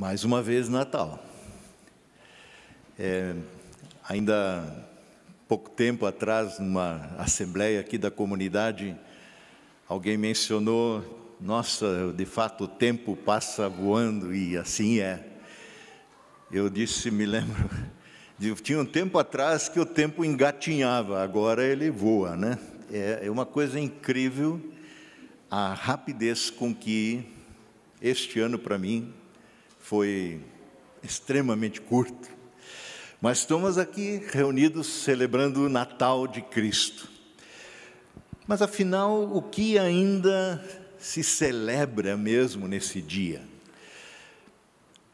Mais uma vez, Natal. É, ainda pouco tempo atrás, numa assembleia aqui da comunidade, alguém mencionou: nossa, de fato o tempo passa voando e assim é. Eu disse, me lembro, tinha um tempo atrás que o tempo engatinhava, agora ele voa, né? É, é uma coisa incrível a rapidez com que este ano para mim foi extremamente curto, mas estamos aqui reunidos celebrando o Natal de Cristo. Mas afinal, o que ainda se celebra mesmo nesse dia?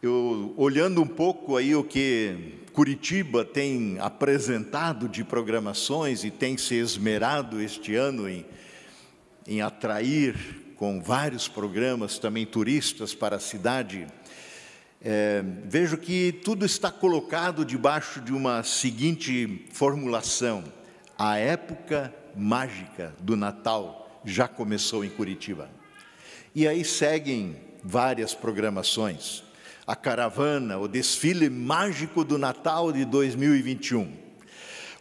Eu, olhando um pouco aí o que Curitiba tem apresentado de programações e tem se esmerado este ano em, em atrair com vários programas também turistas para a cidade, é, vejo que tudo está colocado debaixo de uma seguinte formulação: a época mágica do Natal já começou em Curitiba. E aí seguem várias programações. A caravana, o desfile mágico do Natal de 2021.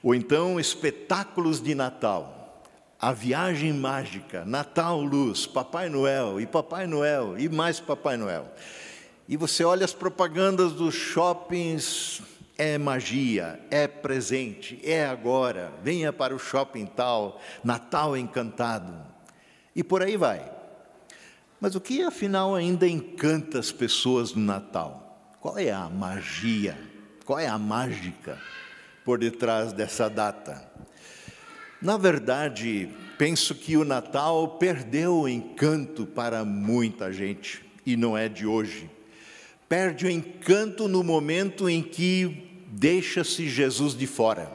Ou então espetáculos de Natal. A viagem mágica, Natal Luz, Papai Noel e Papai Noel e mais Papai Noel. E você olha as propagandas dos shoppings, é magia, é presente, é agora, venha para o shopping tal, Natal encantado. E por aí vai. Mas o que afinal ainda encanta as pessoas no Natal? Qual é a magia? Qual é a mágica por detrás dessa data? Na verdade, penso que o Natal perdeu o encanto para muita gente, e não é de hoje perde o encanto no momento em que deixa-se Jesus de fora.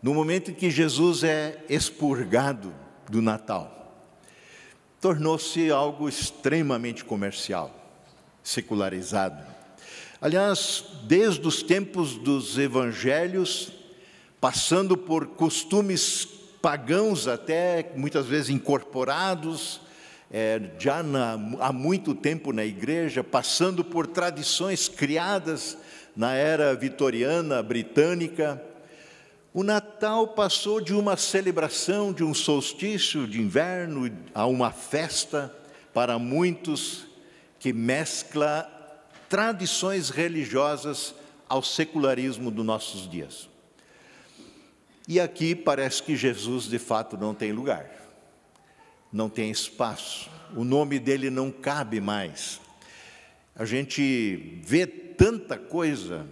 No momento em que Jesus é expurgado do Natal, tornou-se algo extremamente comercial, secularizado. Aliás, desde os tempos dos evangelhos, passando por costumes pagãos até muitas vezes incorporados, é, já na, há muito tempo na igreja, passando por tradições criadas na era vitoriana britânica. O Natal passou de uma celebração, de um solstício de inverno, a uma festa para muitos que mescla tradições religiosas ao secularismo dos nossos dias. E aqui parece que Jesus de fato não tem lugar não tem espaço, o nome dele não cabe mais. A gente vê tanta coisa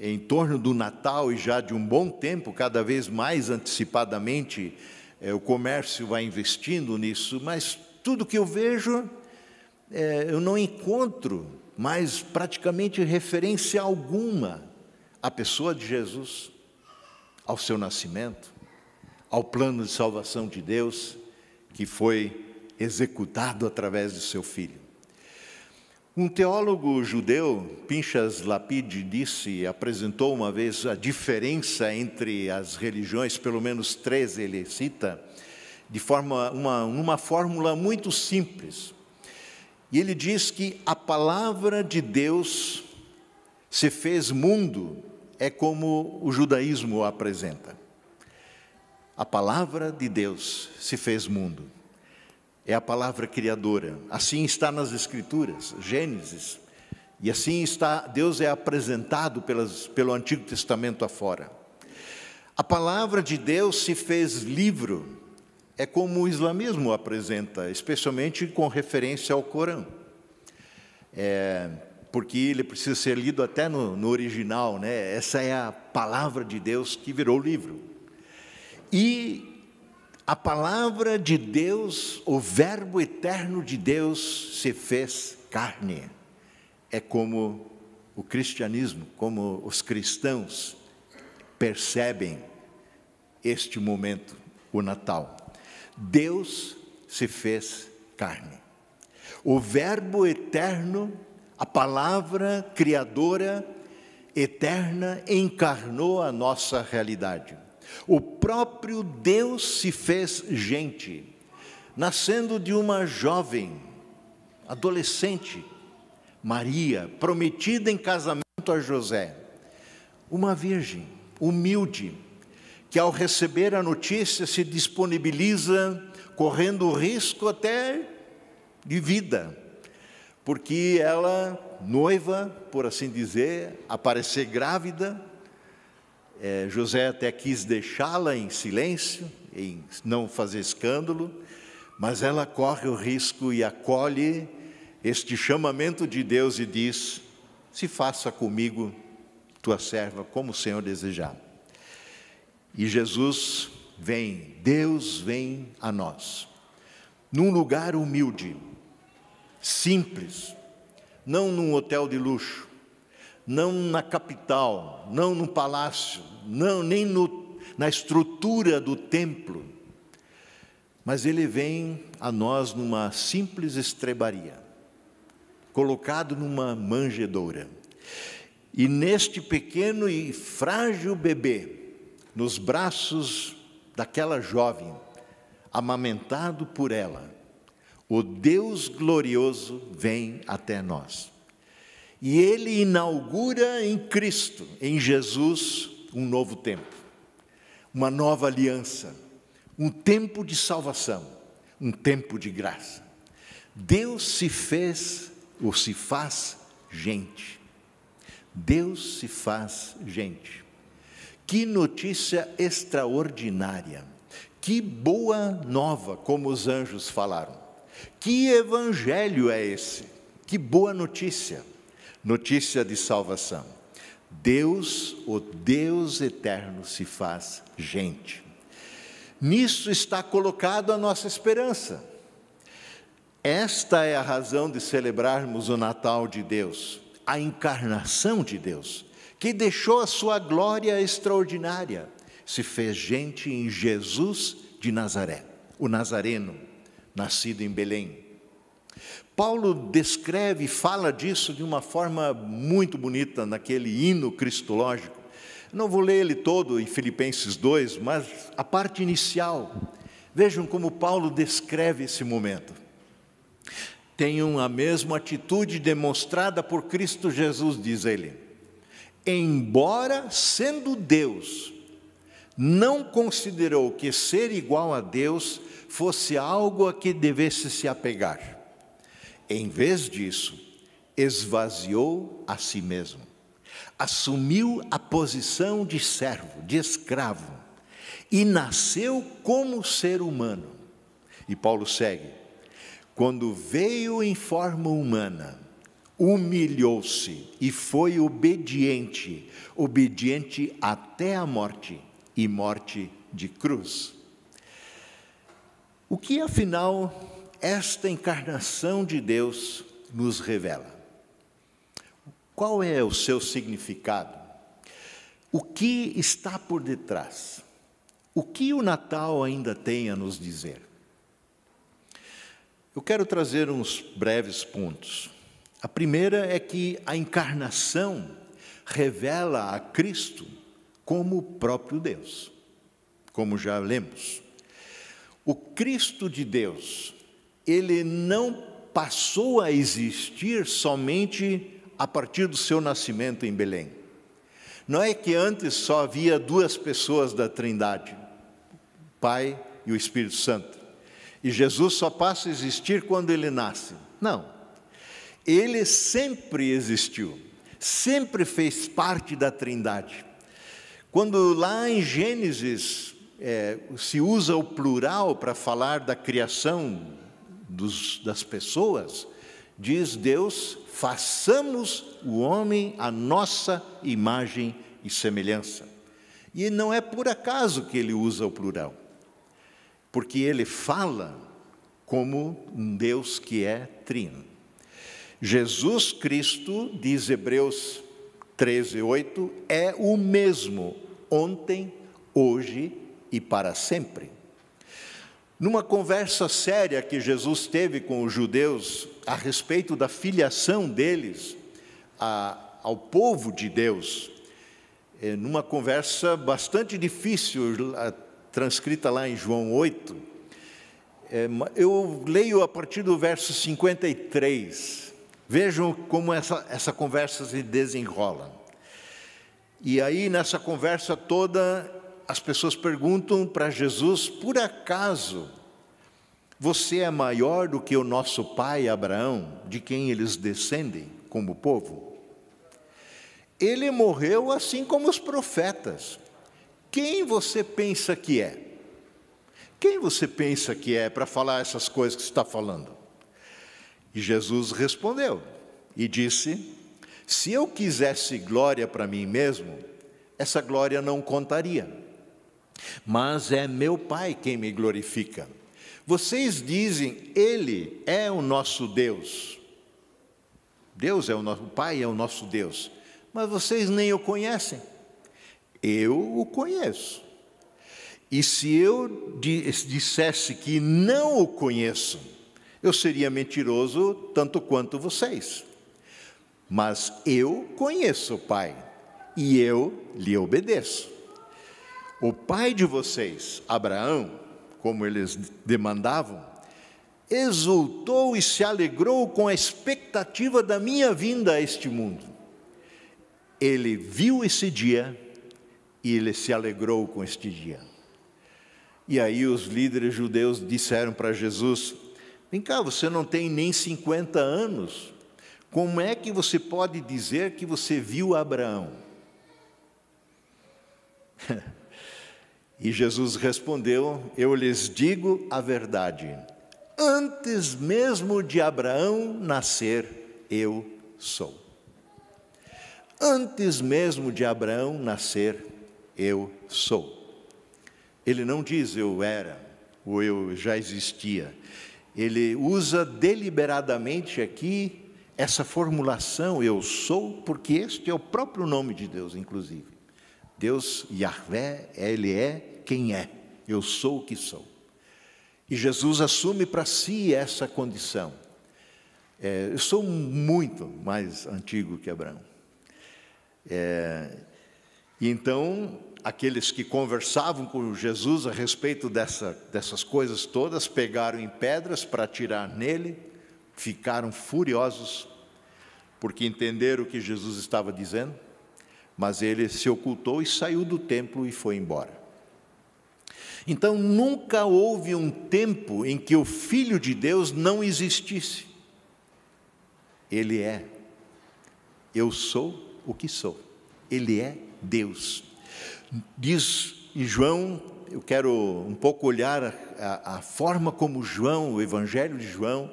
em torno do Natal e já de um bom tempo, cada vez mais antecipadamente, é, o comércio vai investindo nisso, mas tudo que eu vejo, é, eu não encontro mais praticamente referência alguma à pessoa de Jesus, ao seu nascimento, ao plano de salvação de Deus que foi executado através de seu filho. Um teólogo judeu, Pinchas Lapide, disse, apresentou uma vez a diferença entre as religiões, pelo menos três ele cita, de forma uma, fórmula muito simples. E ele diz que a palavra de Deus se fez mundo, é como o judaísmo apresenta. A palavra de Deus se fez mundo. É a palavra criadora. Assim está nas Escrituras, Gênesis. E assim está, Deus é apresentado pelas, pelo Antigo Testamento afora. A palavra de Deus se fez livro. É como o islamismo apresenta, especialmente com referência ao Corão. É, porque ele precisa ser lido até no, no original, né? Essa é a palavra de Deus que virou livro. E a palavra de Deus, o Verbo eterno de Deus, se fez carne. É como o cristianismo, como os cristãos percebem este momento, o Natal. Deus se fez carne. O Verbo eterno, a palavra criadora eterna, encarnou a nossa realidade. O próprio Deus se fez gente, nascendo de uma jovem, adolescente, Maria, prometida em casamento a José, uma virgem, humilde, que ao receber a notícia se disponibiliza, correndo risco até de vida, porque ela, noiva, por assim dizer, aparecer grávida, é, José até quis deixá-la em silêncio, em não fazer escândalo, mas ela corre o risco e acolhe este chamamento de Deus e diz: Se faça comigo, tua serva, como o Senhor desejar. E Jesus vem, Deus vem a nós, num lugar humilde, simples, não num hotel de luxo, não na capital, não no palácio, não nem no, na estrutura do templo, mas ele vem a nós numa simples estrebaria, colocado numa manjedoura. E neste pequeno e frágil bebê, nos braços daquela jovem, amamentado por ela, o Deus glorioso vem até nós. E ele inaugura em Cristo, em Jesus, um novo tempo, uma nova aliança, um tempo de salvação, um tempo de graça. Deus se fez ou se faz gente. Deus se faz gente. Que notícia extraordinária. Que boa nova, como os anjos falaram. Que evangelho é esse? Que boa notícia. Notícia de salvação. Deus, o Deus eterno, se faz gente. Nisso está colocado a nossa esperança. Esta é a razão de celebrarmos o Natal de Deus, a encarnação de Deus, que deixou a sua glória extraordinária, se fez gente em Jesus de Nazaré, o Nazareno, nascido em Belém Paulo descreve, e fala disso de uma forma muito bonita naquele hino cristológico. Não vou ler ele todo em Filipenses 2, mas a parte inicial. Vejam como Paulo descreve esse momento. Tenham a mesma atitude demonstrada por Cristo Jesus, diz ele. Embora sendo Deus, não considerou que ser igual a Deus fosse algo a que devesse se apegar em vez disso, esvaziou a si mesmo, assumiu a posição de servo, de escravo, e nasceu como ser humano. E Paulo segue: quando veio em forma humana, humilhou-se e foi obediente, obediente até a morte e morte de cruz. O que afinal esta encarnação de Deus nos revela. Qual é o seu significado? O que está por detrás? O que o Natal ainda tem a nos dizer? Eu quero trazer uns breves pontos. A primeira é que a encarnação revela a Cristo como o próprio Deus, como já lemos. O Cristo de Deus ele não passou a existir somente a partir do seu nascimento em Belém. Não é que antes só havia duas pessoas da Trindade, o Pai e o Espírito Santo. E Jesus só passa a existir quando ele nasce. Não. Ele sempre existiu, sempre fez parte da Trindade. Quando lá em Gênesis é, se usa o plural para falar da criação dos, das pessoas, diz Deus: façamos o homem a nossa imagem e semelhança. E não é por acaso que ele usa o plural, porque ele fala como um Deus que é trino. Jesus Cristo, diz Hebreus 13, 8, é o mesmo ontem, hoje e para sempre. Numa conversa séria que Jesus teve com os judeus a respeito da filiação deles a, ao povo de Deus, é, numa conversa bastante difícil, transcrita lá em João 8, é, eu leio a partir do verso 53. Vejam como essa, essa conversa se desenrola. E aí, nessa conversa toda, as pessoas perguntam para Jesus: por acaso você é maior do que o nosso pai Abraão, de quem eles descendem como povo? Ele morreu assim como os profetas. Quem você pensa que é? Quem você pensa que é para falar essas coisas que está falando? E Jesus respondeu e disse: Se eu quisesse glória para mim mesmo, essa glória não contaria mas é meu Pai quem me glorifica. Vocês dizem, Ele é o nosso Deus. Deus é o nosso o Pai, é o nosso Deus. Mas vocês nem o conhecem. Eu o conheço. E se eu dissesse que não o conheço, eu seria mentiroso tanto quanto vocês. Mas eu conheço o Pai e eu lhe obedeço. O pai de vocês, Abraão, como eles demandavam, exultou e se alegrou com a expectativa da minha vinda a este mundo. Ele viu esse dia e ele se alegrou com este dia. E aí os líderes judeus disseram para Jesus: Vem cá, você não tem nem 50 anos. Como é que você pode dizer que você viu Abraão? E Jesus respondeu: Eu lhes digo a verdade. Antes mesmo de Abraão nascer, eu sou. Antes mesmo de Abraão nascer, eu sou. Ele não diz eu era ou eu já existia. Ele usa deliberadamente aqui essa formulação eu sou, porque este é o próprio nome de Deus, inclusive. Deus, Yahvé, Ele é quem é, eu sou o que sou. E Jesus assume para si essa condição. É, eu sou muito mais antigo que Abraão. É, e então, aqueles que conversavam com Jesus a respeito dessa, dessas coisas todas pegaram em pedras para atirar nele, ficaram furiosos, porque entenderam o que Jesus estava dizendo mas ele se ocultou e saiu do templo e foi embora. Então, nunca houve um tempo em que o Filho de Deus não existisse. Ele é. Eu sou o que sou. Ele é Deus. Diz em João, eu quero um pouco olhar a, a, a forma como João, o Evangelho de João,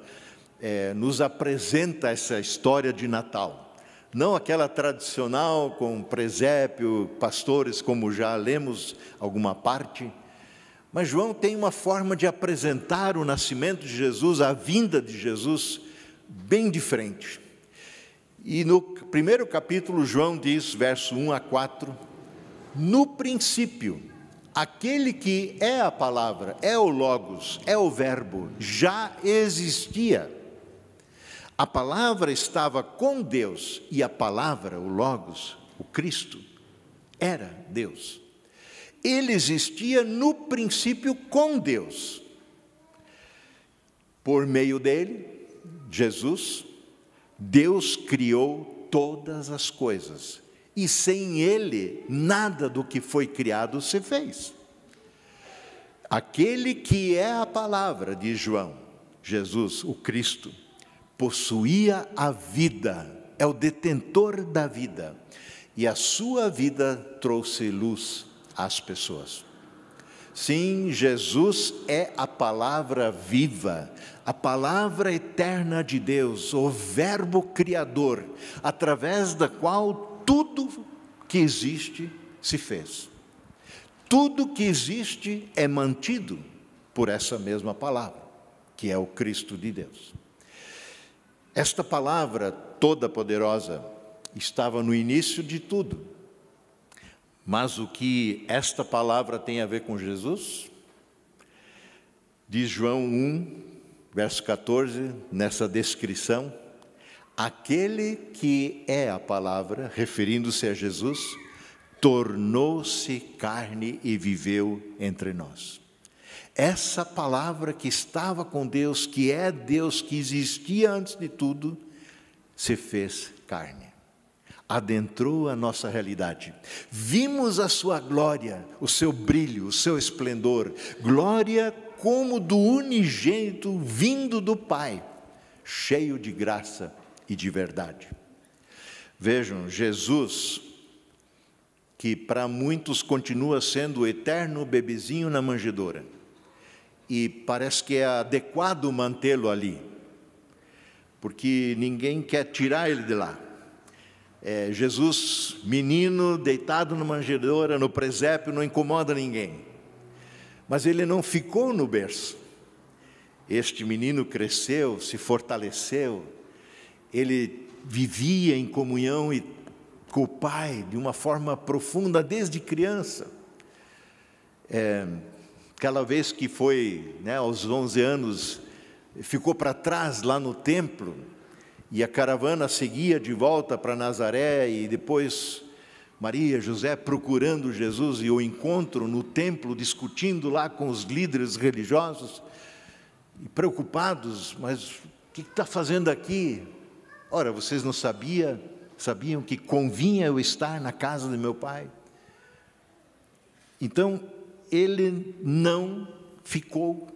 é, nos apresenta essa história de Natal não aquela tradicional com presépio, pastores, como já lemos alguma parte. Mas João tem uma forma de apresentar o nascimento de Jesus, a vinda de Jesus, bem diferente. E no primeiro capítulo, João diz, verso 1 a 4, no princípio, aquele que é a palavra, é o Logos, é o Verbo, já existia a palavra estava com Deus e a palavra, o Logos, o Cristo, era Deus. Ele existia no princípio com Deus. Por meio dele, Jesus, Deus criou todas as coisas. E sem ele, nada do que foi criado se fez. Aquele que é a palavra de João, Jesus, o Cristo, possuía a vida, é o detentor da vida, e a sua vida trouxe luz às pessoas. Sim, Jesus é a palavra viva, a palavra eterna de Deus, o Verbo Criador, através da qual tudo que existe se fez. Tudo que existe é mantido por essa mesma palavra, que é o Cristo de Deus. Esta palavra toda poderosa estava no início de tudo. Mas o que esta palavra tem a ver com Jesus? Diz João 1, verso 14, nessa descrição, aquele que é a palavra, referindo-se a Jesus, tornou-se carne e viveu entre nós essa palavra que estava com Deus, que é Deus, que existia antes de tudo, se fez carne. Adentrou a nossa realidade. Vimos a sua glória, o seu brilho, o seu esplendor. Glória como do unigênito vindo do Pai, cheio de graça e de verdade. Vejam, Jesus, que para muitos continua sendo o eterno bebezinho na manjedoura e parece que é adequado mantê-lo ali, porque ninguém quer tirar ele de lá. É, Jesus, menino, deitado numa manjedoura, no presépio, não incomoda ninguém. Mas ele não ficou no berço. Este menino cresceu, se fortaleceu, ele vivia em comunhão e, com o Pai de uma forma profunda desde criança. É, Aquela vez que foi, né, aos 11 anos, ficou para trás lá no templo, e a caravana seguia de volta para Nazaré, e depois Maria, José procurando Jesus e o encontro no templo, discutindo lá com os líderes religiosos, e preocupados, mas o que está fazendo aqui? Ora, vocês não sabiam, sabiam que convinha eu estar na casa de meu pai? Então, ele não ficou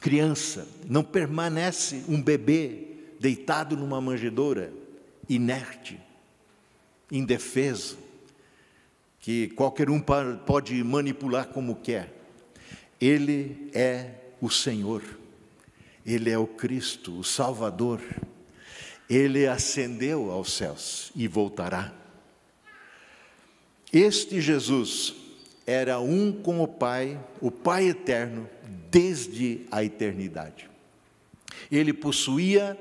criança, não permanece um bebê deitado numa manjedoura, inerte, indefeso, que qualquer um pode manipular como quer. Ele é o Senhor, ele é o Cristo, o Salvador. Ele ascendeu aos céus e voltará. Este Jesus, era um com o Pai, o Pai eterno, desde a eternidade. Ele possuía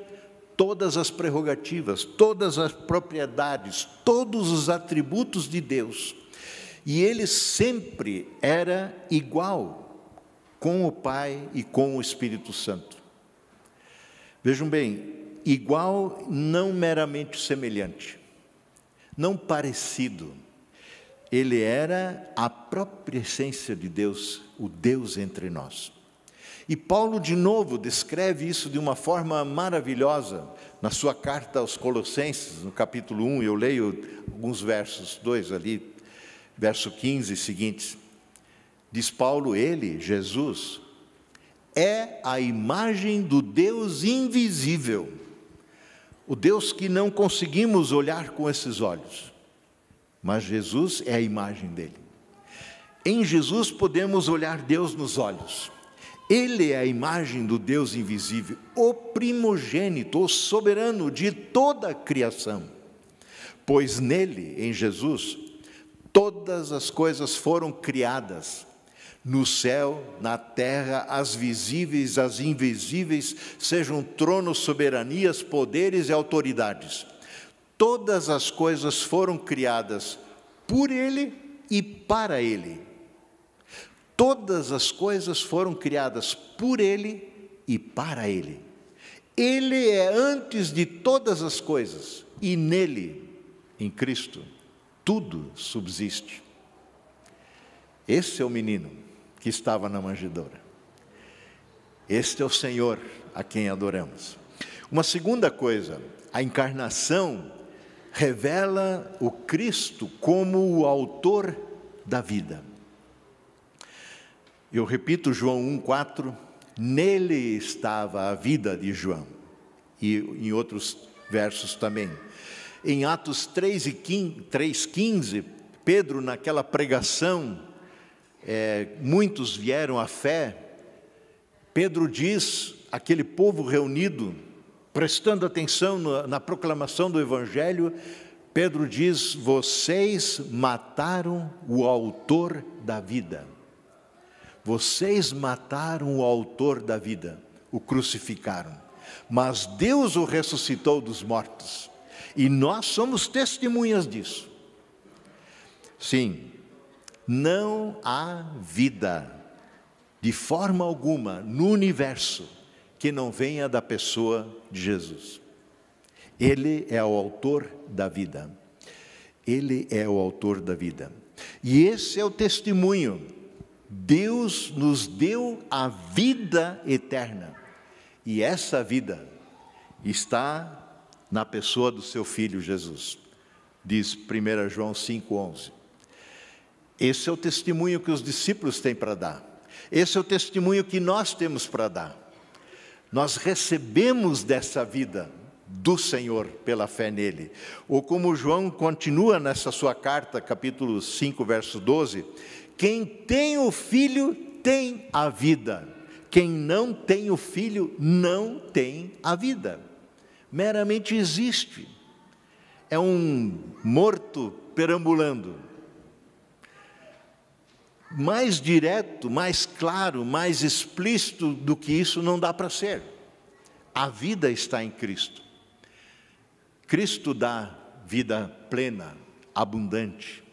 todas as prerrogativas, todas as propriedades, todos os atributos de Deus. E ele sempre era igual com o Pai e com o Espírito Santo. Vejam bem, igual não meramente semelhante, não parecido, ele era a própria essência de Deus, o Deus entre nós. E Paulo, de novo, descreve isso de uma forma maravilhosa na sua carta aos Colossenses, no capítulo 1, eu leio alguns versos, dois ali, verso 15 seguintes. Diz Paulo, ele, Jesus, é a imagem do Deus invisível, o Deus que não conseguimos olhar com esses olhos mas Jesus é a imagem dele. Em Jesus podemos olhar Deus nos olhos. Ele é a imagem do Deus invisível, o primogênito, o soberano de toda a criação. Pois nele, em Jesus, todas as coisas foram criadas, no céu, na terra, as visíveis, as invisíveis, sejam tronos, soberanias, poderes e autoridades Todas as coisas foram criadas por Ele e para Ele. Todas as coisas foram criadas por Ele e para Ele. Ele é antes de todas as coisas e nele, em Cristo, tudo subsiste. Esse é o menino que estava na manjedoura. Este é o Senhor a quem adoramos. Uma segunda coisa, a encarnação revela o Cristo como o autor da vida. Eu repito João 1,4: nele estava a vida de João, e em outros versos também. Em Atos 3,15, Pedro, naquela pregação, é, muitos vieram à fé, Pedro diz aquele povo reunido, prestando atenção na, na proclamação do Evangelho, Pedro diz: Vocês mataram o autor da vida. Vocês mataram o autor da vida, o crucificaram. Mas Deus o ressuscitou dos mortos. E nós somos testemunhas disso. Sim, não há vida, de forma alguma, no universo que não venha da pessoa de Jesus. Ele é o autor da vida. Ele é o autor da vida. E esse é o testemunho. Deus nos deu a vida eterna. E essa vida está na pessoa do seu filho Jesus. Diz 1 João 5:11. Esse é o testemunho que os discípulos têm para dar. Esse é o testemunho que nós temos para dar. Nós recebemos dessa vida do Senhor pela fé nele. Ou como João continua nessa sua carta, capítulo 5, verso 12: Quem tem o filho tem a vida, quem não tem o filho não tem a vida. Meramente existe, é um morto perambulando mais direto, mais claro, mais explícito do que isso não dá para ser. A vida está em Cristo. Cristo dá vida plena, abundante,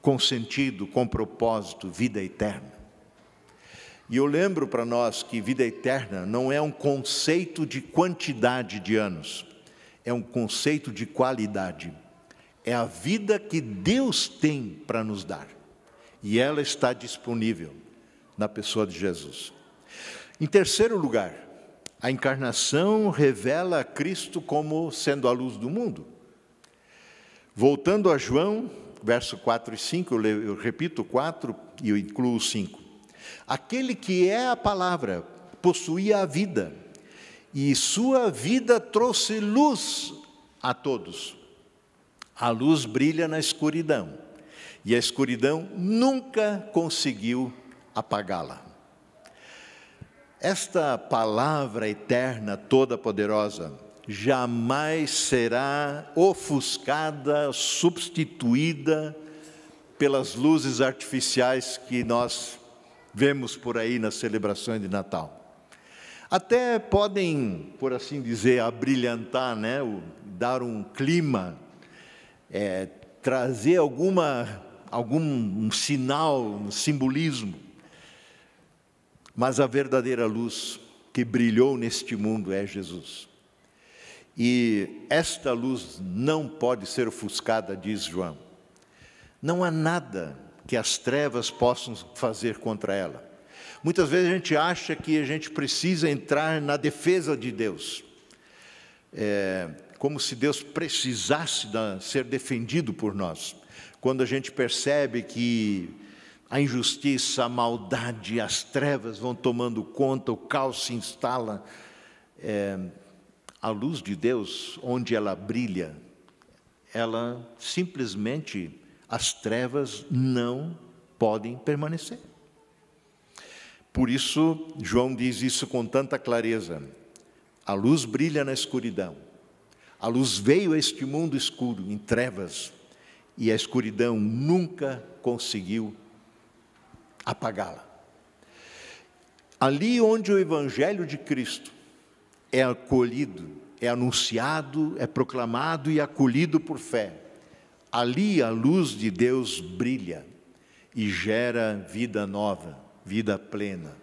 com sentido, com propósito, vida eterna. E eu lembro para nós que vida eterna não é um conceito de quantidade de anos, é um conceito de qualidade. É a vida que Deus tem para nos dar. E ela está disponível na pessoa de Jesus. Em terceiro lugar, a encarnação revela Cristo como sendo a luz do mundo. Voltando a João, verso 4 e 5, eu, leio, eu repito 4 e eu incluo 5. Aquele que é a palavra possuía a vida, e sua vida trouxe luz a todos. A luz brilha na escuridão e a escuridão nunca conseguiu apagá-la. Esta palavra eterna, toda poderosa, jamais será ofuscada, substituída pelas luzes artificiais que nós vemos por aí nas celebrações de Natal. Até podem, por assim dizer, abrilhantar, né? dar um clima, é, trazer alguma algum um sinal, um simbolismo. Mas a verdadeira luz que brilhou neste mundo é Jesus. E esta luz não pode ser ofuscada, diz João. Não há nada que as trevas possam fazer contra ela. Muitas vezes a gente acha que a gente precisa entrar na defesa de Deus, é, como se Deus precisasse da, ser defendido por nós quando a gente percebe que a injustiça, a maldade, as trevas vão tomando conta, o caos se instala, é, a luz de Deus, onde ela brilha, ela simplesmente, as trevas não podem permanecer. Por isso, João diz isso com tanta clareza: a luz brilha na escuridão, a luz veio a este mundo escuro, em trevas, e a escuridão nunca conseguiu apagá-la. Ali onde o Evangelho de Cristo é acolhido, é anunciado, é proclamado e acolhido por fé, ali a luz de Deus brilha e gera vida nova, vida plena,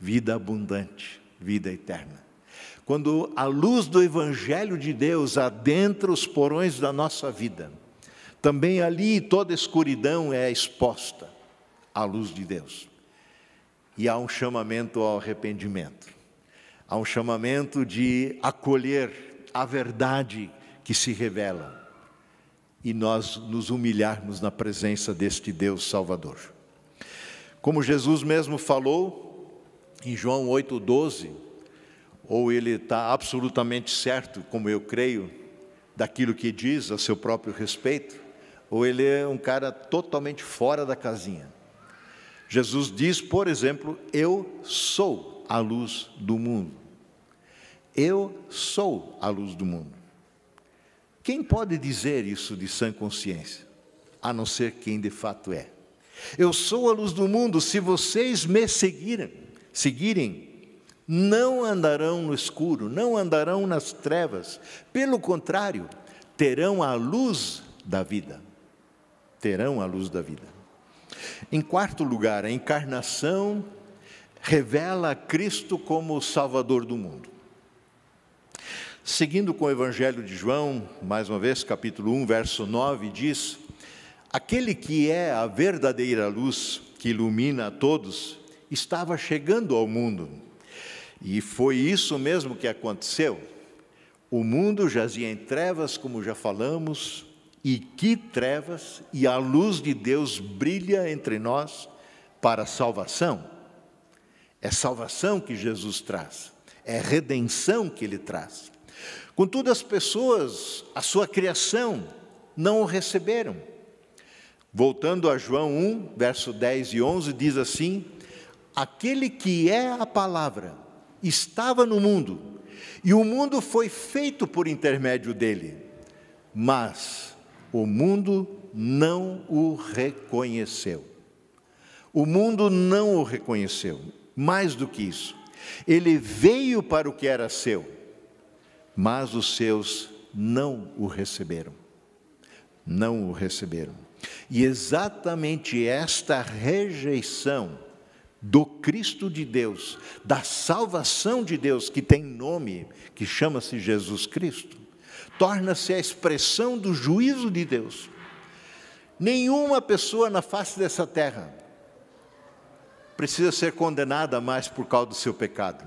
vida abundante, vida eterna. Quando a luz do Evangelho de Deus adentra os porões da nossa vida, também ali toda escuridão é exposta à luz de Deus. E há um chamamento ao arrependimento. Há um chamamento de acolher a verdade que se revela e nós nos humilharmos na presença deste Deus Salvador. Como Jesus mesmo falou em João 8,12, ou ele está absolutamente certo, como eu creio, daquilo que diz a seu próprio respeito, ou ele é um cara totalmente fora da casinha. Jesus diz, por exemplo, eu sou a luz do mundo. Eu sou a luz do mundo. Quem pode dizer isso de sã consciência? A não ser quem de fato é. Eu sou a luz do mundo, se vocês me seguirem, seguirem, não andarão no escuro, não andarão nas trevas, pelo contrário, terão a luz da vida terão a luz da vida. Em quarto lugar, a encarnação revela Cristo como o Salvador do mundo. Seguindo com o Evangelho de João, mais uma vez, capítulo 1, verso 9, diz: Aquele que é a verdadeira luz que ilumina a todos estava chegando ao mundo. E foi isso mesmo que aconteceu. O mundo jazia em trevas, como já falamos, e que trevas e a luz de Deus brilha entre nós para a salvação. É salvação que Jesus traz, é redenção que ele traz. Contudo, as pessoas, a sua criação, não o receberam. Voltando a João 1, verso 10 e 11, diz assim: Aquele que é a palavra estava no mundo, e o mundo foi feito por intermédio dele, mas o mundo não o reconheceu. O mundo não o reconheceu. Mais do que isso, ele veio para o que era seu, mas os seus não o receberam. Não o receberam. E exatamente esta rejeição do Cristo de Deus, da salvação de Deus, que tem nome, que chama-se Jesus Cristo, torna-se a expressão do juízo de Deus. Nenhuma pessoa na face dessa terra precisa ser condenada mais por causa do seu pecado.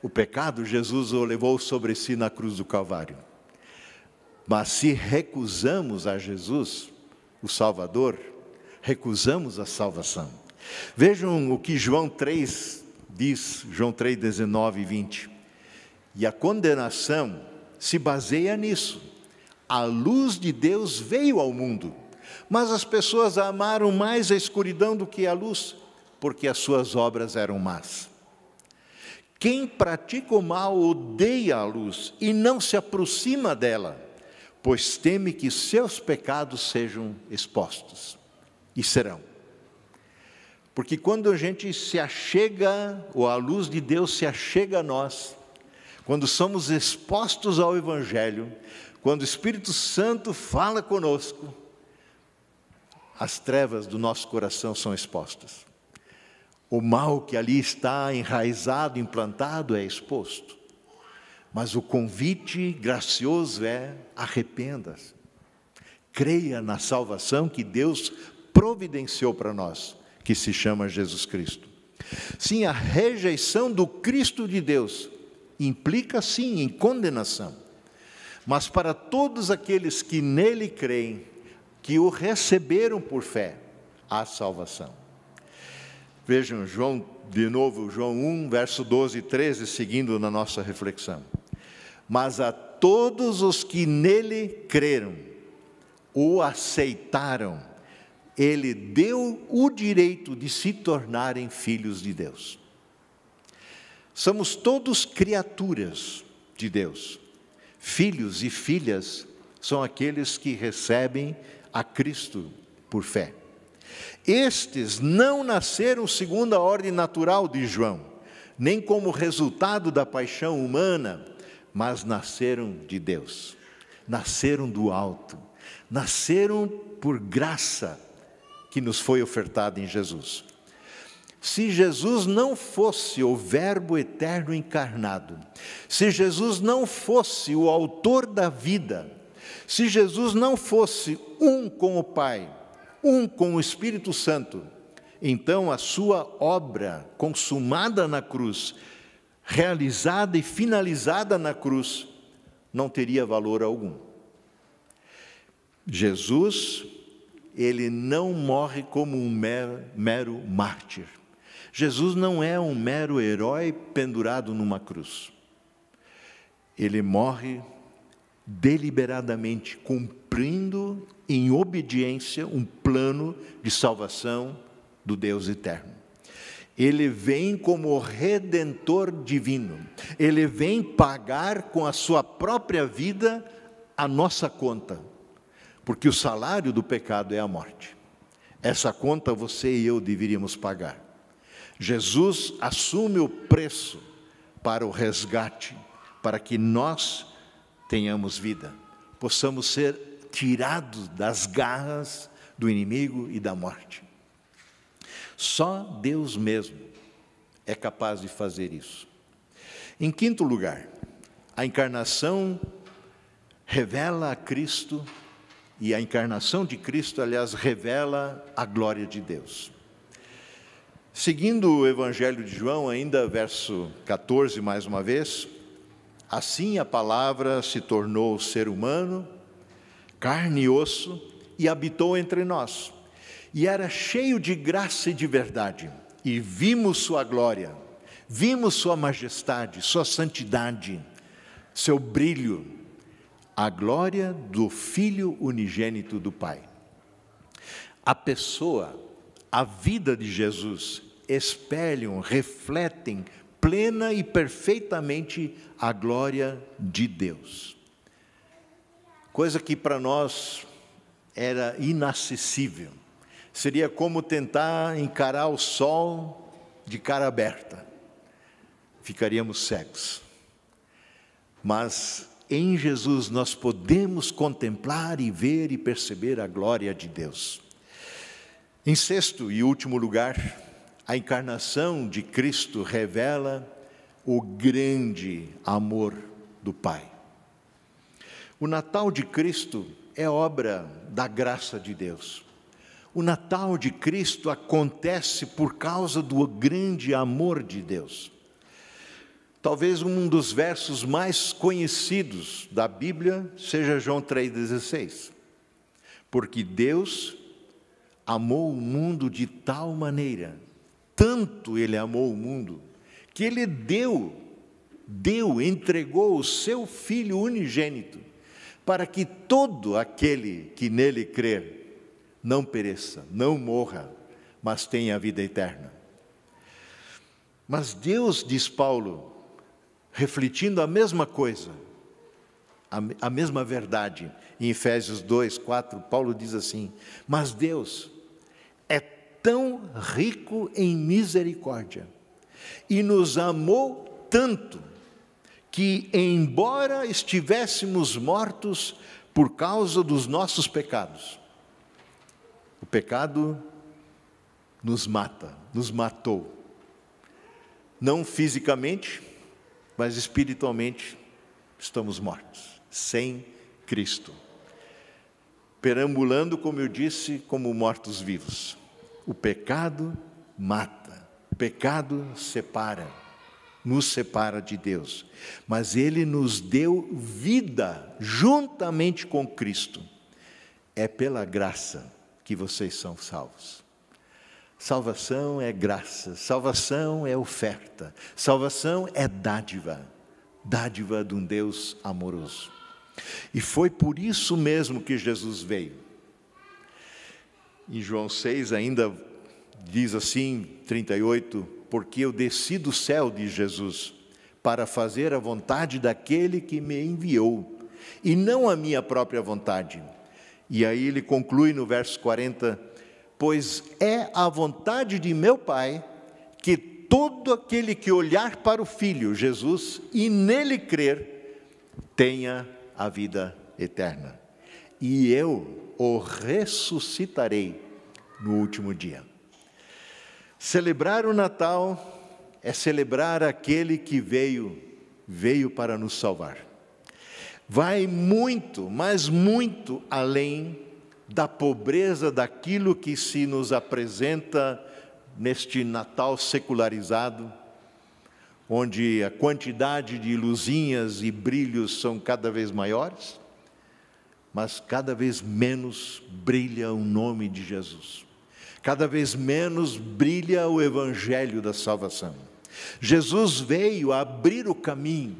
O pecado Jesus o levou sobre si na cruz do Calvário. Mas se recusamos a Jesus, o Salvador, recusamos a salvação. Vejam o que João 3 diz, João 3, 19 e 20. E a condenação se baseia nisso. A luz de Deus veio ao mundo, mas as pessoas amaram mais a escuridão do que a luz, porque as suas obras eram más. Quem pratica o mal odeia a luz e não se aproxima dela, pois teme que seus pecados sejam expostos. E serão. Porque quando a gente se achega, ou a luz de Deus se achega a nós, quando somos expostos ao Evangelho, quando o Espírito Santo fala conosco, as trevas do nosso coração são expostas. O mal que ali está enraizado, implantado, é exposto. Mas o convite gracioso é: arrependa-se. Creia na salvação que Deus providenciou para nós, que se chama Jesus Cristo. Sim, a rejeição do Cristo de Deus implica sim em condenação. Mas para todos aqueles que nele creem, que o receberam por fé, há salvação. Vejam João, de novo, João 1, verso 12 e 13, seguindo na nossa reflexão. Mas a todos os que nele creram, o aceitaram, ele deu o direito de se tornarem filhos de Deus. Somos todos criaturas de Deus. Filhos e filhas são aqueles que recebem a Cristo por fé. Estes não nasceram segundo a ordem natural de João, nem como resultado da paixão humana, mas nasceram de Deus, nasceram do alto, nasceram por graça que nos foi ofertada em Jesus. Se Jesus não fosse o Verbo eterno encarnado, se Jesus não fosse o Autor da vida, se Jesus não fosse um com o Pai, um com o Espírito Santo, então a sua obra consumada na cruz, realizada e finalizada na cruz, não teria valor algum. Jesus, ele não morre como um mero, mero mártir Jesus não é um mero herói pendurado numa cruz. Ele morre deliberadamente, cumprindo em obediência um plano de salvação do Deus eterno. Ele vem como redentor divino. Ele vem pagar com a sua própria vida a nossa conta. Porque o salário do pecado é a morte. Essa conta você e eu deveríamos pagar. Jesus assume o preço para o resgate, para que nós tenhamos vida, possamos ser tirados das garras do inimigo e da morte. Só Deus mesmo é capaz de fazer isso. Em quinto lugar, a encarnação revela a Cristo e a encarnação de Cristo, aliás, revela a glória de Deus. Seguindo o Evangelho de João, ainda verso 14, mais uma vez, assim a palavra se tornou ser humano, carne e osso, e habitou entre nós. E era cheio de graça e de verdade, e vimos sua glória, vimos sua majestade, sua santidade, seu brilho, a glória do Filho unigênito do Pai. A pessoa, a vida de Jesus espelham, refletem plena e perfeitamente a glória de Deus. Coisa que para nós era inacessível. Seria como tentar encarar o sol de cara aberta. Ficaríamos cegos. Mas em Jesus nós podemos contemplar e ver e perceber a glória de Deus. Em sexto e último lugar, a encarnação de Cristo revela o grande amor do Pai. O Natal de Cristo é obra da graça de Deus. O Natal de Cristo acontece por causa do grande amor de Deus. Talvez um dos versos mais conhecidos da Bíblia seja João 3,16. Porque Deus amou o mundo de tal maneira tanto ele amou o mundo que ele deu, deu, entregou o seu filho unigênito, para que todo aquele que nele crer não pereça, não morra, mas tenha a vida eterna. Mas Deus, diz Paulo, refletindo a mesma coisa, a, mesma verdade, em Efésios 2, 4, Paulo diz assim: Mas Deus, tão rico em misericórdia e nos amou tanto que, embora estivéssemos mortos por causa dos nossos pecados, o pecado nos mata, nos matou. Não fisicamente, mas espiritualmente estamos mortos, sem Cristo. Perambulando, como eu disse, como mortos vivos. O pecado mata, o pecado separa, nos separa de Deus, mas ele nos deu vida juntamente com Cristo. É pela graça que vocês são salvos. Salvação é graça, salvação é oferta, salvação é dádiva, dádiva de um Deus amoroso. E foi por isso mesmo que Jesus veio em João 6 ainda diz assim, 38, porque eu desci do céu, diz Jesus, para fazer a vontade daquele que me enviou, e não a minha própria vontade. E aí ele conclui no verso 40, pois é a vontade de meu Pai que todo aquele que olhar para o Filho, Jesus, e nele crer, tenha a vida eterna. E eu o ressuscitarei no último dia. Celebrar o Natal é celebrar aquele que veio, veio para nos salvar. Vai muito, mas muito além da pobreza daquilo que se nos apresenta neste Natal secularizado, onde a quantidade de luzinhas e brilhos são cada vez maiores mas cada vez menos brilha o nome de Jesus. Cada vez menos brilha o evangelho da salvação. Jesus veio abrir o caminho.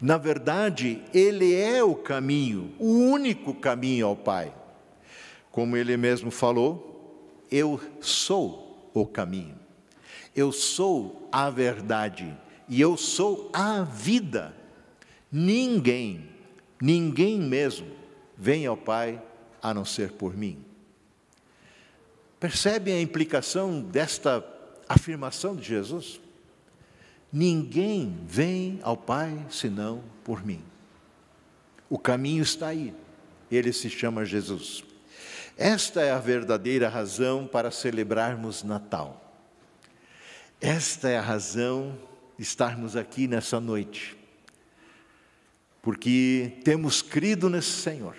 Na verdade, ele é o caminho, o único caminho ao Pai. Como ele mesmo falou, eu sou o caminho. Eu sou a verdade e eu sou a vida. Ninguém, ninguém mesmo vem ao Pai a não ser por mim. Percebem a implicação desta afirmação de Jesus? Ninguém vem ao Pai senão por mim. O caminho está aí. Ele se chama Jesus. Esta é a verdadeira razão para celebrarmos Natal. Esta é a razão de estarmos aqui nessa noite. Porque temos crido nesse Senhor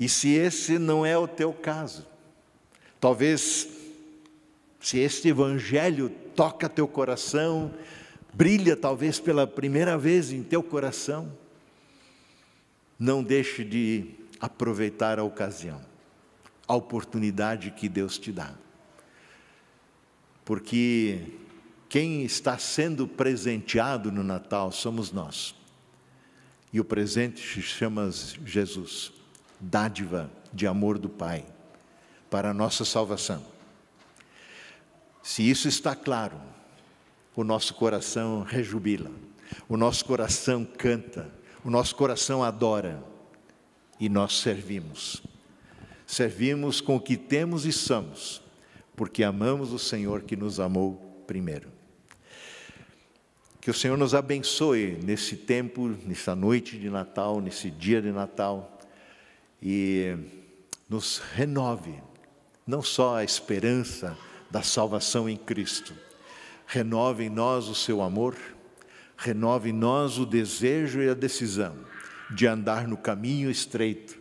e se esse não é o teu caso, talvez se este evangelho toca teu coração, brilha talvez pela primeira vez em teu coração, não deixe de aproveitar a ocasião, a oportunidade que Deus te dá. Porque quem está sendo presenteado no Natal somos nós. E o presente se chama Jesus dádiva de amor do Pai para a nossa salvação. Se isso está claro, o nosso coração rejubila, o nosso coração canta, o nosso coração adora e nós servimos. Servimos com o que temos e somos, porque amamos o Senhor que nos amou primeiro. Que o Senhor nos abençoe nesse tempo, nessa noite de Natal, nesse dia de Natal e nos renove não só a esperança da salvação em Cristo, renove em nós o seu amor, renove em nós o desejo e a decisão de andar no caminho estreito,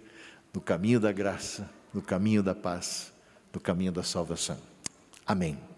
no caminho da graça, no caminho da paz, no caminho da salvação. Amém.